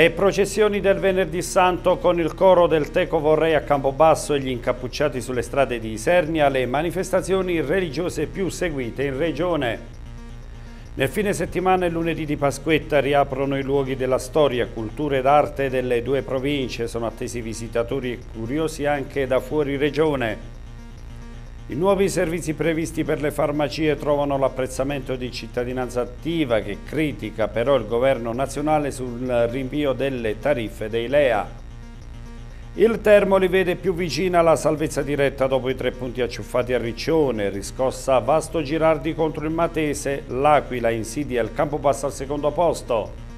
Le processioni del Venerdì Santo con il coro del Teco Vorrei a Campobasso e gli incappucciati sulle strade di Isernia, le manifestazioni religiose più seguite in regione. Nel fine settimana e lunedì di Pasquetta riaprono i luoghi della storia, cultura ed arte delle due province. Sono attesi visitatori e curiosi anche da fuori regione. I nuovi servizi previsti per le farmacie trovano l'apprezzamento di cittadinanza attiva che critica però il governo nazionale sul rinvio delle tariffe dei LEA. Il Termoli vede più vicina la salvezza diretta dopo i tre punti acciuffati a Riccione, riscossa Vasto Girardi contro il Matese, l'Aquila insidia il campo Campobasso al secondo posto.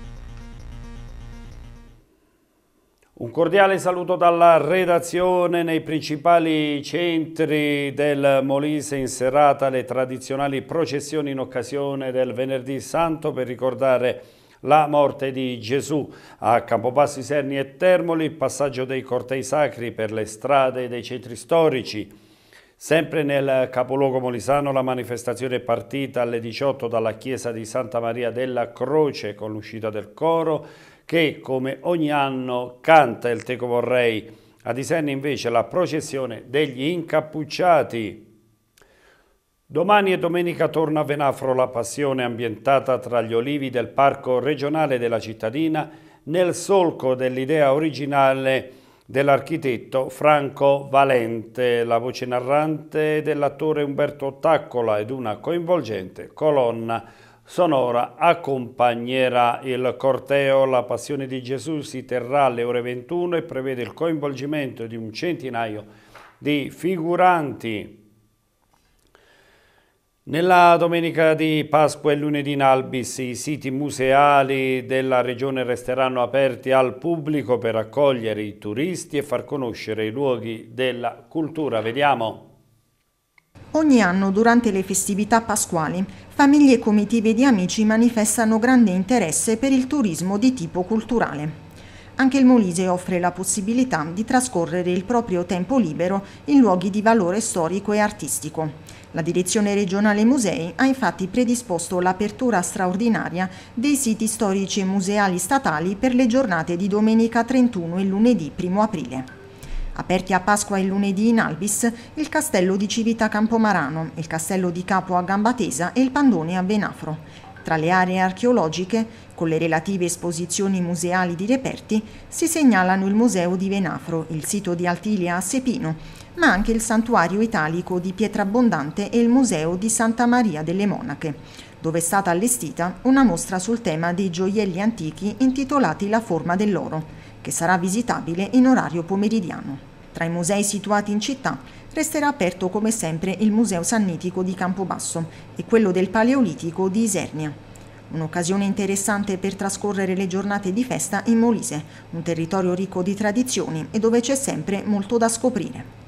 Un cordiale saluto dalla redazione nei principali centri del Molise in serata le tradizionali processioni in occasione del venerdì santo per ricordare la morte di Gesù a Campobassi Serni e Termoli, il passaggio dei cortei sacri per le strade dei centri storici. Sempre nel capoluogo molisano la manifestazione è partita alle 18 dalla chiesa di Santa Maria della Croce con l'uscita del coro che come ogni anno canta il Teco Vorrei, a Disenna invece la processione degli incappucciati. Domani e domenica torna a Venafro la passione ambientata tra gli olivi del Parco regionale della cittadina nel solco dell'idea originale dell'architetto Franco Valente, la voce narrante dell'attore Umberto Taccola ed una coinvolgente colonna sonora accompagnerà il corteo. La Passione di Gesù si terrà alle ore 21 e prevede il coinvolgimento di un centinaio di figuranti. Nella domenica di Pasqua e lunedì in Albis i siti museali della regione resteranno aperti al pubblico per accogliere i turisti e far conoscere i luoghi della cultura. Vediamo. Ogni anno, durante le festività pasquali, famiglie e comitive di amici manifestano grande interesse per il turismo di tipo culturale. Anche il Molise offre la possibilità di trascorrere il proprio tempo libero in luoghi di valore storico e artistico. La Direzione regionale musei ha infatti predisposto l'apertura straordinaria dei siti storici e museali statali per le giornate di domenica 31 e lunedì 1 aprile. Aperti a Pasqua e lunedì in Albis, il castello di Civita Campomarano, il castello di Capo a Gambatesa e il Pandone a Venafro. Tra le aree archeologiche, con le relative esposizioni museali di reperti, si segnalano il Museo di Venafro, il sito di Altilia a Sepino, ma anche il Santuario Italico di Pietrabbondante e il Museo di Santa Maria delle Monache, dove è stata allestita una mostra sul tema dei gioielli antichi intitolati La forma dell'oro che sarà visitabile in orario pomeridiano. Tra i musei situati in città resterà aperto come sempre il Museo Sannitico di Campobasso e quello del Paleolitico di Isernia. Un'occasione interessante per trascorrere le giornate di festa in Molise, un territorio ricco di tradizioni e dove c'è sempre molto da scoprire.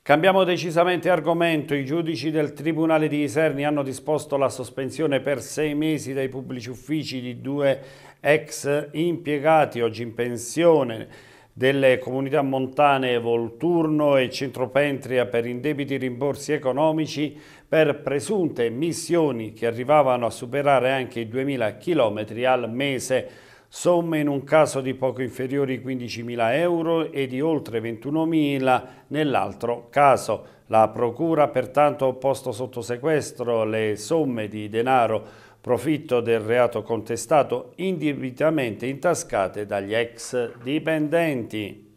Cambiamo decisamente argomento. I giudici del Tribunale di Iserni hanno disposto la sospensione per sei mesi dai pubblici uffici di due ex impiegati oggi in pensione delle comunità montane Volturno e Centropentria per indebiti rimborsi economici per presunte missioni che arrivavano a superare anche i 2.000 km al mese, somme in un caso di poco inferiori ai 15.000 euro e di oltre 21.000 nell'altro caso. La Procura ha pertanto posto sotto sequestro le somme di denaro profitto del reato contestato indebitamente intascate dagli ex dipendenti.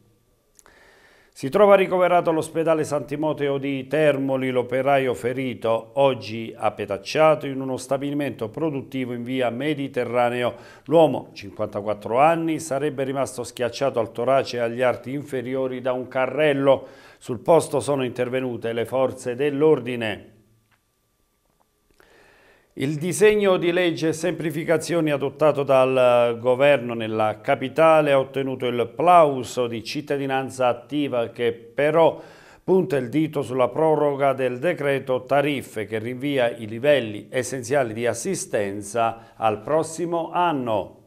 Si trova ricoverato all'ospedale Santimoteo di Termoli l'operaio ferito, oggi appetacciato in uno stabilimento produttivo in via Mediterraneo. L'uomo, 54 anni, sarebbe rimasto schiacciato al torace e agli arti inferiori da un carrello. Sul posto sono intervenute le forze dell'ordine. Il disegno di legge semplificazioni adottato dal governo nella capitale ha ottenuto il plauso di cittadinanza attiva che però punta il dito sulla proroga del decreto tariffe che rinvia i livelli essenziali di assistenza al prossimo anno.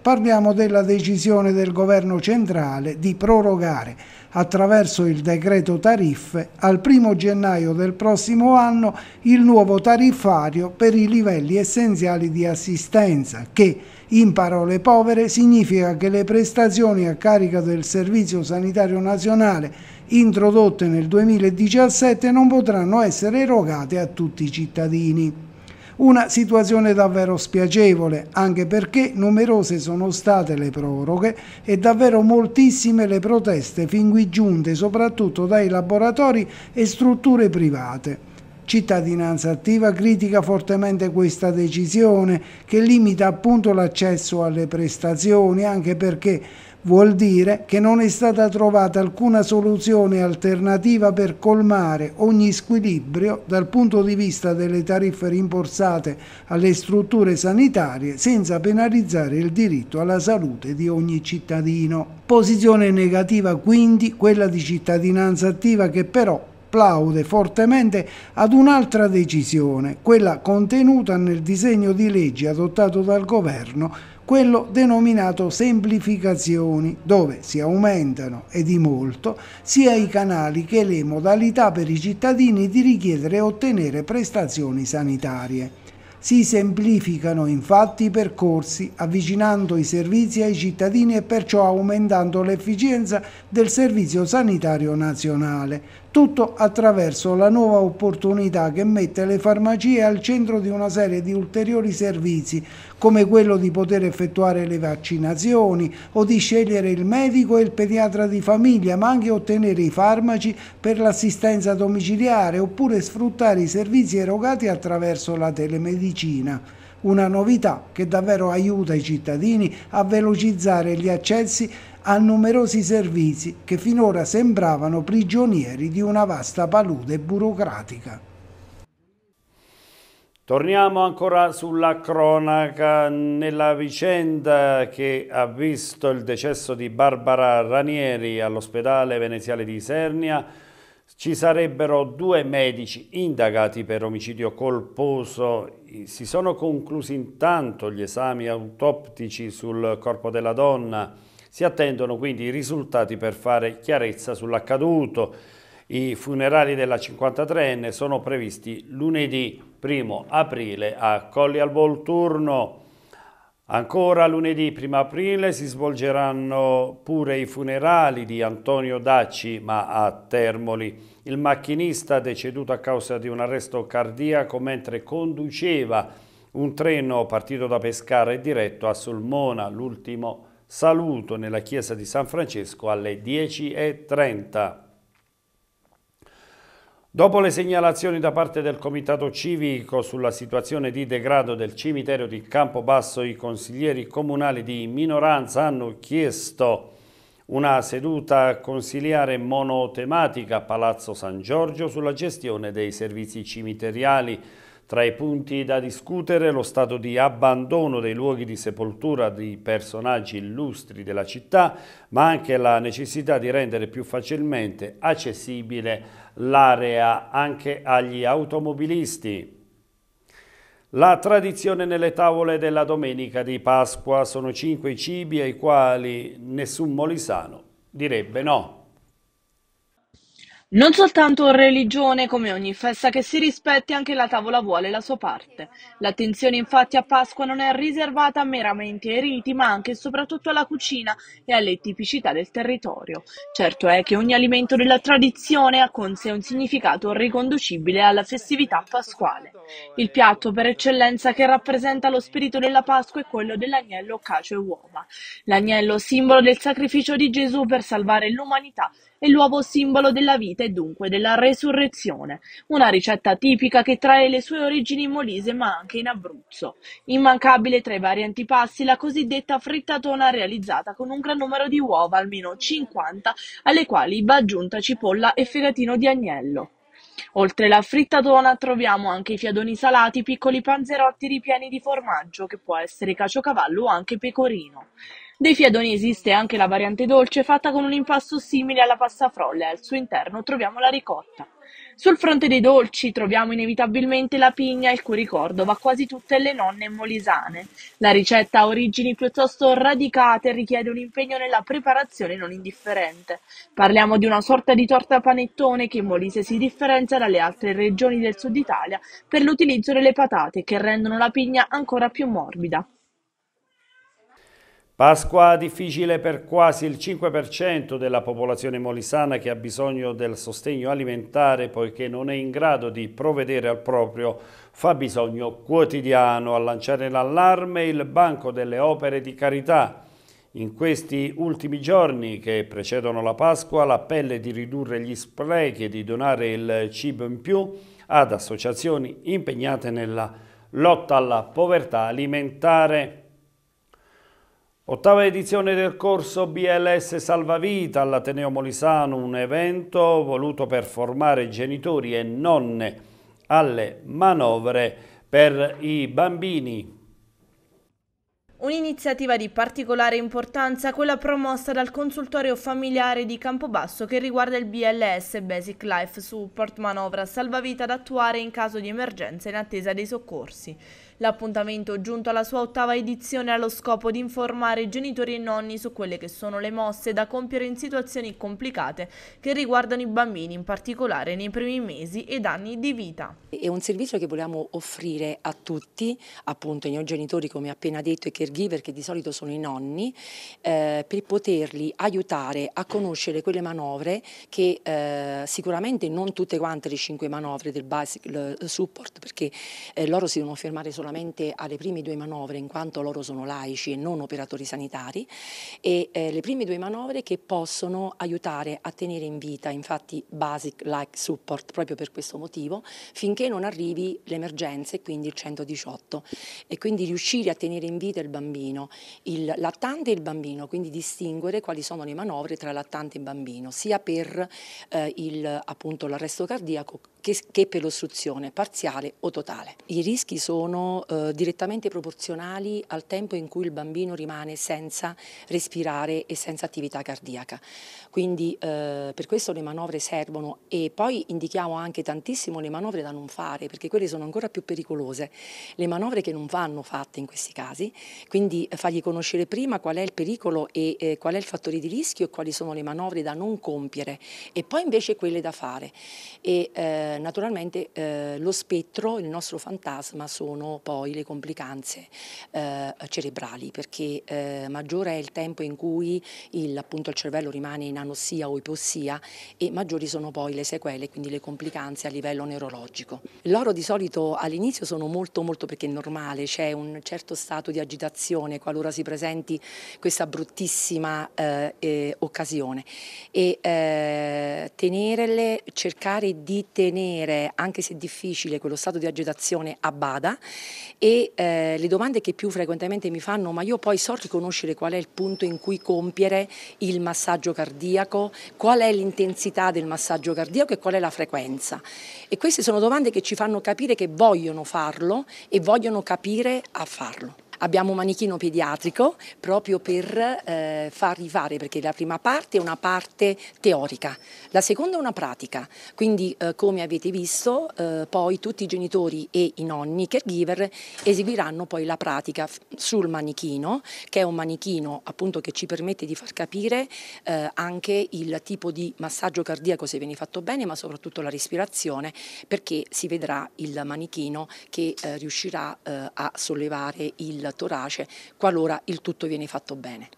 Parliamo della decisione del governo centrale di prorogare attraverso il decreto tariffe al 1 gennaio del prossimo anno il nuovo tariffario per i livelli essenziali di assistenza che in parole povere significa che le prestazioni a carico del Servizio Sanitario Nazionale introdotte nel 2017 non potranno essere erogate a tutti i cittadini. Una situazione davvero spiacevole, anche perché numerose sono state le proroghe e davvero moltissime le proteste fin qui giunte soprattutto dai laboratori e strutture private. Cittadinanza Attiva critica fortemente questa decisione che limita appunto l'accesso alle prestazioni anche perché vuol dire che non è stata trovata alcuna soluzione alternativa per colmare ogni squilibrio dal punto di vista delle tariffe rimborsate alle strutture sanitarie senza penalizzare il diritto alla salute di ogni cittadino. Posizione negativa quindi quella di cittadinanza attiva che però plaude fortemente ad un'altra decisione, quella contenuta nel disegno di legge adottato dal governo quello denominato semplificazioni, dove si aumentano e di molto sia i canali che le modalità per i cittadini di richiedere e ottenere prestazioni sanitarie. Si semplificano infatti i percorsi, avvicinando i servizi ai cittadini e perciò aumentando l'efficienza del Servizio Sanitario Nazionale, tutto attraverso la nuova opportunità che mette le farmacie al centro di una serie di ulteriori servizi, come quello di poter effettuare le vaccinazioni o di scegliere il medico e il pediatra di famiglia, ma anche ottenere i farmaci per l'assistenza domiciliare oppure sfruttare i servizi erogati attraverso la telemedicina. Una novità che davvero aiuta i cittadini a velocizzare gli accessi a numerosi servizi che finora sembravano prigionieri di una vasta palude burocratica. Torniamo ancora sulla cronaca nella vicenda che ha visto il decesso di Barbara Ranieri all'ospedale veneziale di Isernia. Ci sarebbero due medici indagati per omicidio colposo. Si sono conclusi intanto gli esami autoptici sul corpo della donna. Si attendono quindi i risultati per fare chiarezza sull'accaduto. I funerali della 53enne sono previsti lunedì 1 aprile a Colli al Volturno. Ancora lunedì 1 aprile si svolgeranno pure i funerali di Antonio Dacci, ma a Termoli. Il macchinista deceduto a causa di un arresto cardiaco mentre conduceva un treno partito da Pescara e diretto a Sulmona, l'ultimo saluto nella chiesa di San Francesco alle 10.30. Dopo le segnalazioni da parte del Comitato Civico sulla situazione di degrado del cimitero di Campobasso, i consiglieri comunali di minoranza hanno chiesto una seduta consiliare monotematica a Palazzo San Giorgio sulla gestione dei servizi cimiteriali. Tra i punti da discutere lo stato di abbandono dei luoghi di sepoltura di personaggi illustri della città, ma anche la necessità di rendere più facilmente accessibile l'area anche agli automobilisti. La tradizione nelle tavole della domenica di Pasqua sono cinque cibi ai quali nessun molisano direbbe no. Non soltanto religione, come ogni festa che si rispetti, anche la tavola vuole la sua parte. L'attenzione infatti a Pasqua non è riservata meramente ai riti, ma anche e soprattutto alla cucina e alle tipicità del territorio. Certo è che ogni alimento della tradizione ha con sé un significato riconducibile alla festività pasquale. Il piatto per eccellenza che rappresenta lo spirito della Pasqua è quello dell'agnello cacio e uova. L'agnello simbolo del sacrificio di Gesù per salvare l'umanità e l'uovo simbolo della vita e dunque della resurrezione, una ricetta tipica che trae le sue origini in Molise ma anche in Abruzzo. Immancabile tra i vari antipasti la cosiddetta frittatona realizzata con un gran numero di uova, almeno 50, alle quali va aggiunta cipolla e fegatino di agnello. Oltre la frittatona troviamo anche i fiadoni salati, piccoli panzerotti ripieni di formaggio, che può essere caciocavallo o anche pecorino. Dei fiadoni esiste anche la variante dolce fatta con un impasto simile alla pasta frolla e al suo interno troviamo la ricotta. Sul fronte dei dolci troviamo inevitabilmente la pigna, il cui ricordo va quasi tutte le nonne molisane. La ricetta ha origini piuttosto radicate e richiede un impegno nella preparazione non indifferente. Parliamo di una sorta di torta panettone che in Molise si differenzia dalle altre regioni del sud Italia per l'utilizzo delle patate che rendono la pigna ancora più morbida. Pasqua difficile per quasi il 5% della popolazione molisana che ha bisogno del sostegno alimentare poiché non è in grado di provvedere al proprio fabbisogno quotidiano. A lanciare l'allarme il Banco delle Opere di Carità. In questi ultimi giorni che precedono la Pasqua, l'appello è di ridurre gli sprechi e di donare il cibo in più ad associazioni impegnate nella lotta alla povertà alimentare. Ottava edizione del corso BLS Salvavita all'Ateneo Molisano, un evento voluto per formare genitori e nonne alle manovre per i bambini. Un'iniziativa di particolare importanza, quella promossa dal consultorio familiare di Campobasso che riguarda il BLS Basic Life Support Manovra Salvavita da attuare in caso di emergenza in attesa dei soccorsi. L'appuntamento giunto alla sua ottava edizione ha lo scopo di informare genitori e nonni su quelle che sono le mosse da compiere in situazioni complicate che riguardano i bambini, in particolare nei primi mesi ed anni di vita. È un servizio che vogliamo offrire a tutti, appunto ai genitori, come appena detto e caregiver che di solito sono i nonni, eh, per poterli aiutare a conoscere quelle manovre che eh, sicuramente non tutte quante le cinque manovre del basic eh, support perché eh, loro si devono fermare solamente relativamente alle prime due manovre in quanto loro sono laici e non operatori sanitari e eh, le prime due manovre che possono aiutare a tenere in vita infatti basic like support proprio per questo motivo finché non arrivi l'emergenza e quindi il 118 e quindi riuscire a tenere in vita il bambino, il lattante e il bambino, quindi distinguere quali sono le manovre tra lattante e bambino sia per eh, l'arresto cardiaco che, che per l'ostruzione parziale o totale. I rischi sono eh, direttamente proporzionali al tempo in cui il bambino rimane senza respirare e senza attività cardiaca. Quindi eh, per questo le manovre servono e poi indichiamo anche tantissimo le manovre da non fare perché quelle sono ancora più pericolose. Le manovre che non vanno fatte in questi casi, quindi eh, fargli conoscere prima qual è il pericolo e eh, qual è il fattore di rischio e quali sono le manovre da non compiere e poi invece quelle da fare. E, eh, eh, naturalmente eh, lo spettro, il nostro fantasma sono poi le complicanze eh, cerebrali perché eh, maggiore è il tempo in cui il, appunto, il cervello rimane in anossia o ipossia e maggiori sono poi le sequele, quindi le complicanze a livello neurologico. Loro di solito all'inizio sono molto molto perché è normale, c'è un certo stato di agitazione qualora si presenti questa bruttissima eh, occasione e tenerle, cercare di tenere tenere, anche se difficile, quello stato di agitazione a bada e eh, le domande che più frequentemente mi fanno, ma io poi so riconoscere qual è il punto in cui compiere il massaggio cardiaco, qual è l'intensità del massaggio cardiaco e qual è la frequenza. E queste sono domande che ci fanno capire che vogliono farlo e vogliono capire a farlo. Abbiamo un manichino pediatrico proprio per eh, far arrivare, perché la prima parte è una parte teorica, la seconda è una pratica, quindi eh, come avete visto eh, poi tutti i genitori e i nonni caregiver eseguiranno poi la pratica sul manichino, che è un manichino appunto che ci permette di far capire eh, anche il tipo di massaggio cardiaco se viene fatto bene, ma soprattutto la respirazione, perché si vedrà il manichino che eh, riuscirà eh, a sollevare il il torace qualora il tutto viene fatto bene.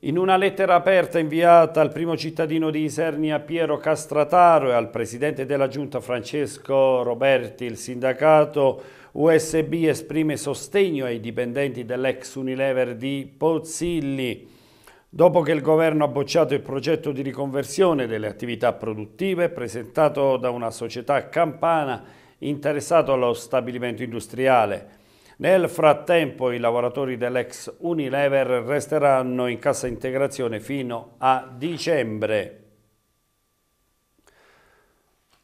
In una lettera aperta inviata al primo cittadino di Isernia Piero Castrataro e al presidente della giunta Francesco Roberti, il sindacato USB esprime sostegno ai dipendenti dell'ex Unilever di Pozzilli. Dopo che il governo ha bocciato il progetto di riconversione delle attività produttive presentato da una società campana interessato allo stabilimento industriale. Nel frattempo i lavoratori dell'ex Unilever resteranno in cassa integrazione fino a dicembre.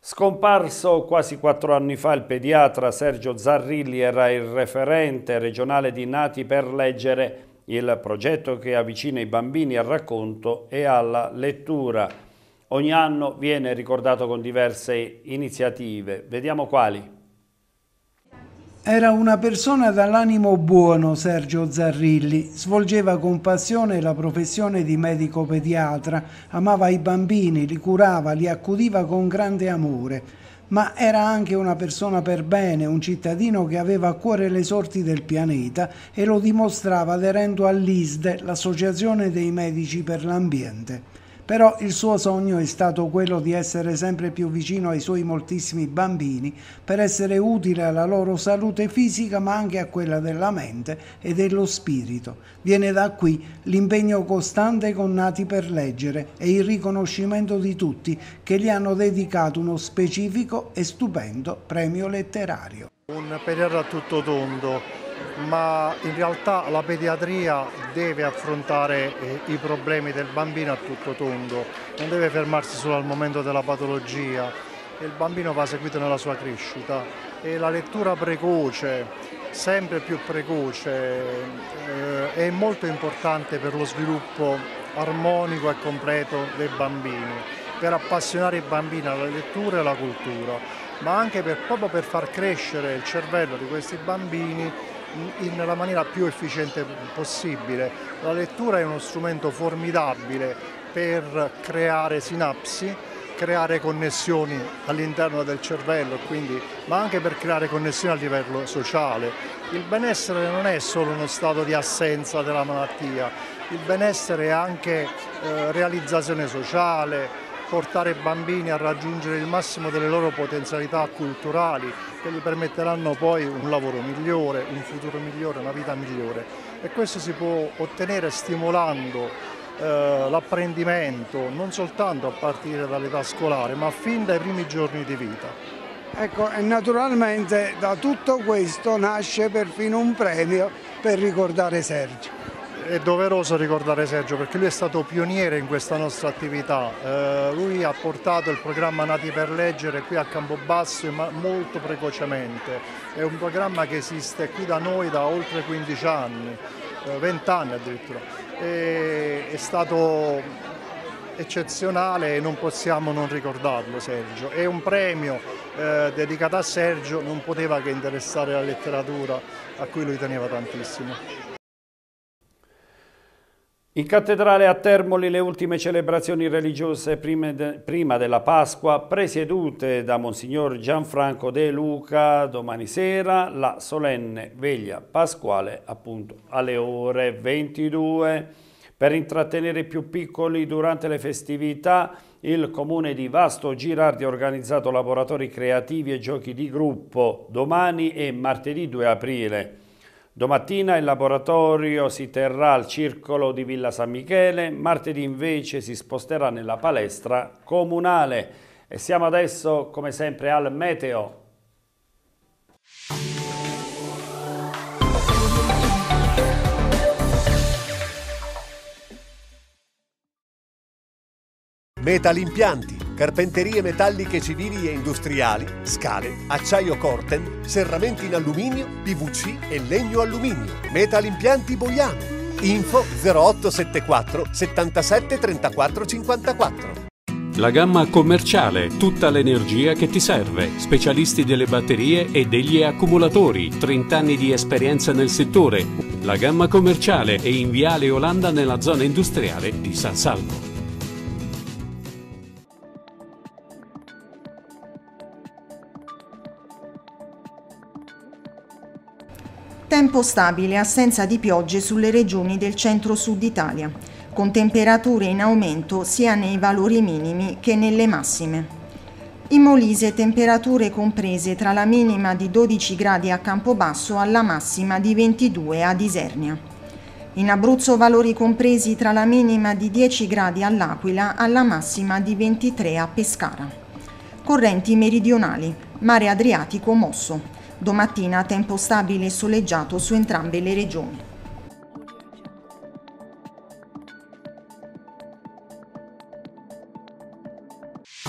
Scomparso quasi quattro anni fa il pediatra Sergio Zarrilli era il referente regionale di Nati per Leggere, il progetto che avvicina i bambini al racconto e alla lettura ogni anno viene ricordato con diverse iniziative. Vediamo quali. Era una persona dall'animo buono, Sergio Zarrilli. Svolgeva con passione la professione di medico pediatra, amava i bambini, li curava, li accudiva con grande amore. Ma era anche una persona per bene, un cittadino che aveva a cuore le sorti del pianeta e lo dimostrava aderendo all'ISDE, l'Associazione dei Medici per l'Ambiente però il suo sogno è stato quello di essere sempre più vicino ai suoi moltissimi bambini per essere utile alla loro salute fisica ma anche a quella della mente e dello spirito. Viene da qui l'impegno costante con Nati per leggere e il riconoscimento di tutti che gli hanno dedicato uno specifico e stupendo premio letterario. Un periodo a tutto tondo ma in realtà la pediatria deve affrontare eh, i problemi del bambino a tutto tondo, non deve fermarsi solo al momento della patologia, il bambino va seguito nella sua crescita e la lettura precoce, sempre più precoce, eh, è molto importante per lo sviluppo armonico e completo dei bambini, per appassionare i bambini alla lettura e alla cultura ma anche per, proprio per far crescere il cervello di questi bambini nella maniera più efficiente possibile. La lettura è uno strumento formidabile per creare sinapsi, creare connessioni all'interno del cervello, quindi, ma anche per creare connessioni a livello sociale. Il benessere non è solo uno stato di assenza della malattia, il benessere è anche eh, realizzazione sociale, portare bambini a raggiungere il massimo delle loro potenzialità culturali che gli permetteranno poi un lavoro migliore, un futuro migliore, una vita migliore e questo si può ottenere stimolando eh, l'apprendimento non soltanto a partire dall'età scolare ma fin dai primi giorni di vita. Ecco, e naturalmente da tutto questo nasce perfino un premio per ricordare Sergio è doveroso ricordare Sergio perché lui è stato pioniere in questa nostra attività, eh, lui ha portato il programma Nati per Leggere qui a Campobasso molto precocemente, è un programma che esiste qui da noi da oltre 15 anni, eh, 20 anni addirittura, e è stato eccezionale e non possiamo non ricordarlo Sergio, è un premio eh, dedicato a Sergio, non poteva che interessare la letteratura a cui lui teneva tantissimo. In cattedrale a Termoli le ultime celebrazioni religiose prima della Pasqua, presiedute da Monsignor Gianfranco De Luca, domani sera la solenne veglia pasquale appunto alle ore 22. Per intrattenere i più piccoli durante le festività, il comune di Vasto Girardi ha organizzato laboratori creativi e giochi di gruppo domani e martedì 2 aprile. Domattina il laboratorio si terrà al circolo di Villa San Michele, martedì invece si sposterà nella palestra comunale. E siamo adesso, come sempre, al meteo. Metal Impianti carpenterie metalliche civili e industriali, scale, acciaio corten, serramenti in alluminio, PVC e legno alluminio, metal impianti Boiano. Info 0874 77 34 54. La gamma commerciale, tutta l'energia che ti serve, specialisti delle batterie e degli accumulatori, 30 anni di esperienza nel settore. La gamma commerciale è in Viale Olanda nella zona industriale di San Salvo. Tempo stabile, assenza di piogge sulle regioni del centro-sud Italia, con temperature in aumento sia nei valori minimi che nelle massime. In Molise temperature comprese tra la minima di 12 gradi a Campobasso alla massima di 22 a Isernia. In Abruzzo valori compresi tra la minima di 10 gradi all'Aquila alla massima di 23 a Pescara. Correnti meridionali, mare Adriatico mosso Domattina tempo stabile e soleggiato su entrambe le regioni.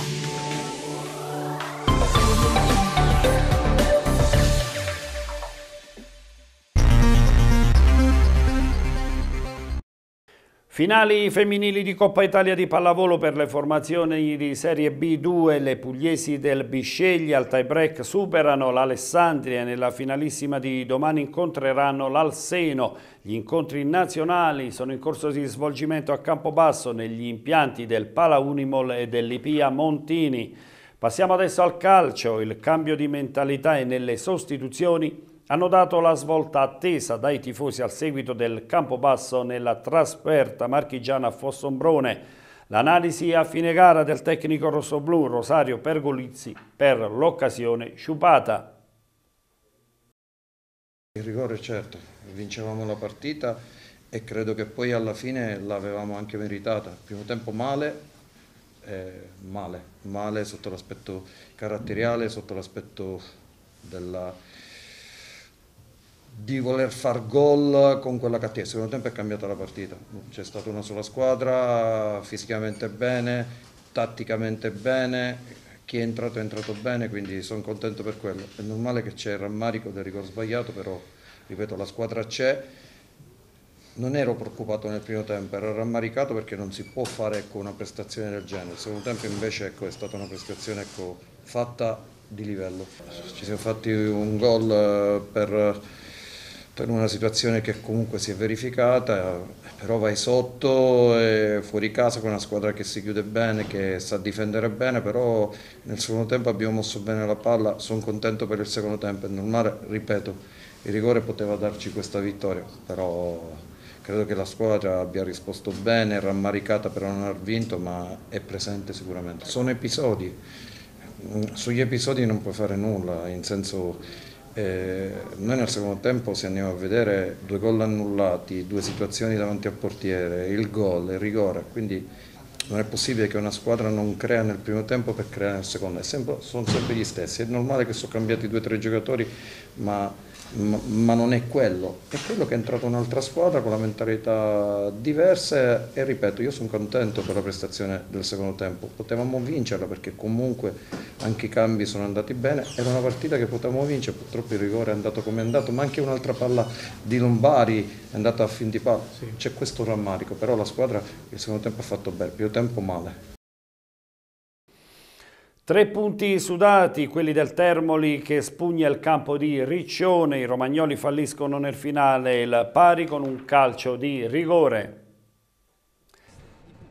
you Finali femminili di Coppa Italia di pallavolo per le formazioni di Serie B2, le pugliesi del Biscegli al tie-break superano l'Alessandria e nella finalissima di domani incontreranno l'Alseno. Gli incontri nazionali sono in corso di svolgimento a Campobasso negli impianti del Pala Unimol e dell'Ipia Montini. Passiamo adesso al calcio, il cambio di mentalità e nelle sostituzioni hanno dato la svolta attesa dai tifosi al seguito del Campobasso nella trasferta marchigiana a Fossombrone. L'analisi a fine gara del tecnico rossoblù Rosario Pergolizzi per l'occasione sciupata. Il rigore certo, vincevamo la partita e credo che poi alla fine l'avevamo anche meritata. Primo tempo male, eh, male, male sotto l'aspetto caratteriale, sotto l'aspetto della di voler far gol con quella cattiva. Secondo tempo è cambiata la partita, c'è stata una sola squadra, fisicamente bene, tatticamente bene, chi è entrato è entrato bene, quindi sono contento per quello. È normale che c'è il rammarico del rigore sbagliato, però ripeto la squadra c'è. Non ero preoccupato nel primo tempo, ero rammaricato perché non si può fare ecco, una prestazione del genere. Il secondo tempo invece ecco, è stata una prestazione ecco, fatta di livello. Ci siamo fatti un gol eh, per in una situazione che comunque si è verificata, però vai sotto, e fuori casa con una squadra che si chiude bene, che sa difendere bene, però nel secondo tempo abbiamo mosso bene la palla, sono contento per il secondo tempo, è normale, ripeto, il rigore poteva darci questa vittoria, però credo che la squadra abbia risposto bene, è rammaricata per non aver vinto, ma è presente sicuramente. Sono episodi, sugli episodi non puoi fare nulla, in senso eh, noi nel secondo tempo se andiamo a vedere due gol annullati, due situazioni davanti al portiere, il gol, il rigore, quindi non è possibile che una squadra non crea nel primo tempo per creare nel secondo, sempre, sono sempre gli stessi, è normale che sono cambiati due o tre giocatori ma ma, non è quello, è quello che è entrato un'altra squadra con la mentalità diversa e ripeto, io sono contento per la prestazione del secondo tempo, potevamo vincerla perché comunque anche i cambi sono andati bene, era una partita che potevamo vincere, purtroppo il rigore è andato come è andato, ma anche un'altra palla di Lombari è andata a fin di palla, sì. c'è questo rammarico, però la squadra il secondo tempo ha fatto bene, il tempo male. Tre punti sudati, quelli del Termoli che spugna il campo di Riccione, i romagnoli falliscono nel finale il pari con un calcio di rigore.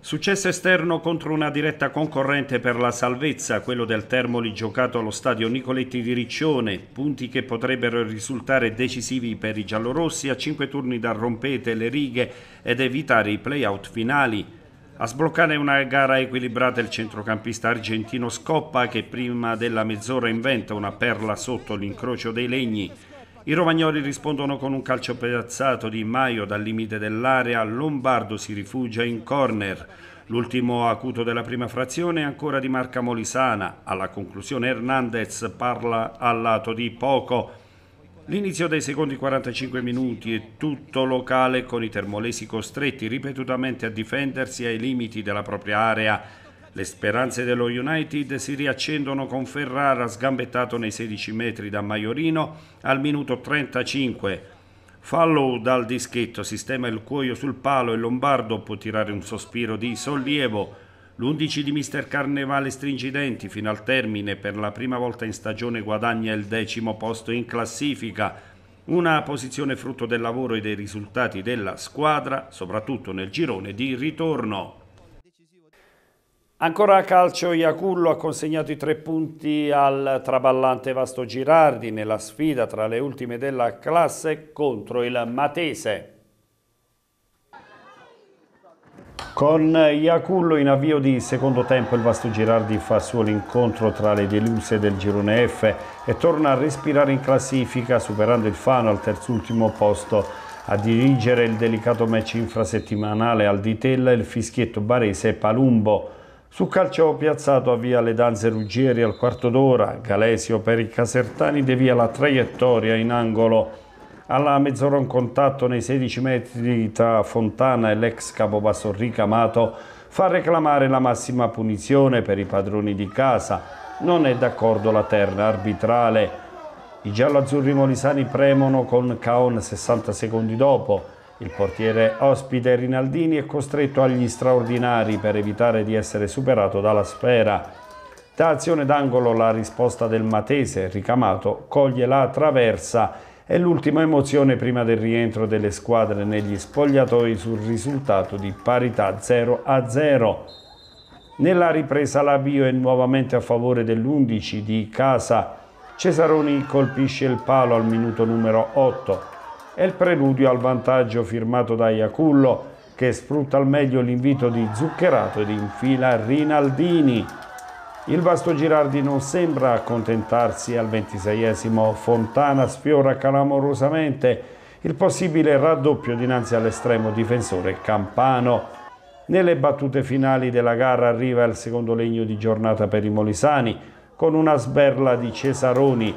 Successo esterno contro una diretta concorrente per la salvezza, quello del Termoli giocato allo stadio Nicoletti di Riccione, punti che potrebbero risultare decisivi per i giallorossi a cinque turni dal rompete le righe ed evitare i play-out finali. A sbloccare una gara equilibrata il centrocampista argentino Scoppa che prima della mezz'ora inventa una perla sotto l'incrocio dei legni. I romagnoli rispondono con un calcio piazzato di Maio dal limite dell'area, Lombardo si rifugia in corner. L'ultimo acuto della prima frazione è ancora di marca Molisana. Alla conclusione Hernandez parla al lato di Poco L'inizio dei secondi 45 minuti è tutto locale con i termolesi costretti ripetutamente a difendersi ai limiti della propria area. Le speranze dello United si riaccendono con Ferrara sgambettato nei 16 metri da Maiorino al minuto 35. Fallow dal dischetto, sistema il cuoio sul palo e Lombardo può tirare un sospiro di sollievo. L'11 di Mister Carnevale stringe i denti fino al termine, per la prima volta in stagione guadagna il decimo posto in classifica, una posizione frutto del lavoro e dei risultati della squadra, soprattutto nel girone di ritorno. Ancora a calcio, Iacullo ha consegnato i tre punti al traballante Vasto Girardi nella sfida tra le ultime della classe contro il Matese. Con Iacullo in avvio di secondo tempo il Vasto Girardi fa suo l'incontro tra le deluse del girone F e torna a respirare in classifica superando il Fano al terzultimo posto. A dirigere il delicato match infrasettimanale al Ditella il fischietto barese Palumbo. Su calcio piazzato avvia le danze Ruggieri al quarto d'ora, Galesio per i casertani devia la traiettoria in angolo alla mezz'ora un contatto nei 16 metri tra Fontana e l'ex capobasorrica ricamato fa reclamare la massima punizione per i padroni di casa. Non è d'accordo la terna arbitrale. I giallo-azzurri molisani premono con Caon 60 secondi dopo. Il portiere ospite Rinaldini è costretto agli straordinari per evitare di essere superato dalla sfera. Da azione d'angolo la risposta del Matese, ricamato, coglie la traversa è l'ultima emozione prima del rientro delle squadre negli spogliatoi sul risultato di parità 0 a 0. Nella ripresa l'avvio è nuovamente a favore dell'11 di casa. Cesaroni colpisce il palo al minuto numero 8. È il preludio al vantaggio firmato da Iacullo che sfrutta al meglio l'invito di Zuccherato ed infila Rinaldini. Il Vasto Girardi non sembra accontentarsi al 26esimo, Fontana sfiora clamorosamente il possibile raddoppio dinanzi all'estremo difensore Campano. Nelle battute finali della gara arriva il secondo legno di giornata per i Molisani con una sberla di Cesaroni.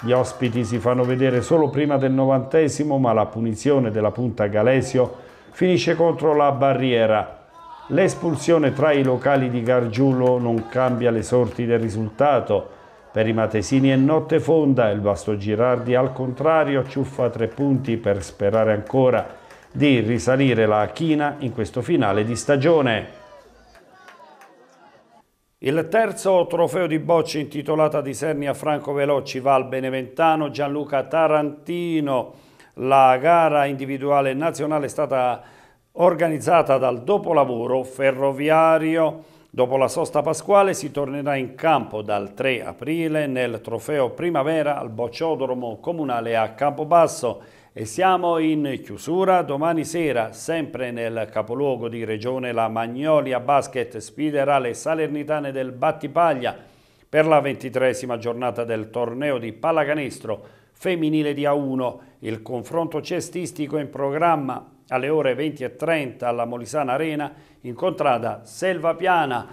Gli ospiti si fanno vedere solo prima del novantesimo ma la punizione della punta Galesio finisce contro la barriera. L'espulsione tra i locali di Gargiulo non cambia le sorti del risultato. Per i Matesini è notte fonda, il Vasto Girardi al contrario ciuffa tre punti per sperare ancora di risalire la china in questo finale di stagione. Il terzo trofeo di bocce intitolata di Serni a Franco Veloci va al beneventano Gianluca Tarantino. La gara individuale nazionale è stata organizzata dal dopolavoro ferroviario. Dopo la sosta pasquale si tornerà in campo dal 3 aprile nel trofeo primavera al bocciodromo comunale a Campobasso e siamo in chiusura. Domani sera, sempre nel capoluogo di regione, la Magnolia Basket sfiderà le salernitane del Battipaglia per la ventitresima giornata del torneo di pallacanestro femminile di A1. Il confronto cestistico in programma alle ore 20.30 alla Molisana Arena, incontrata Selva Piana.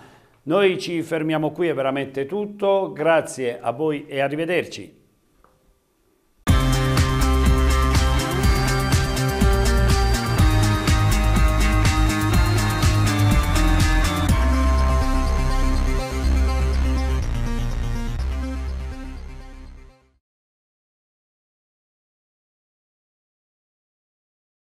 Noi ci fermiamo qui, è veramente tutto, grazie a voi e arrivederci.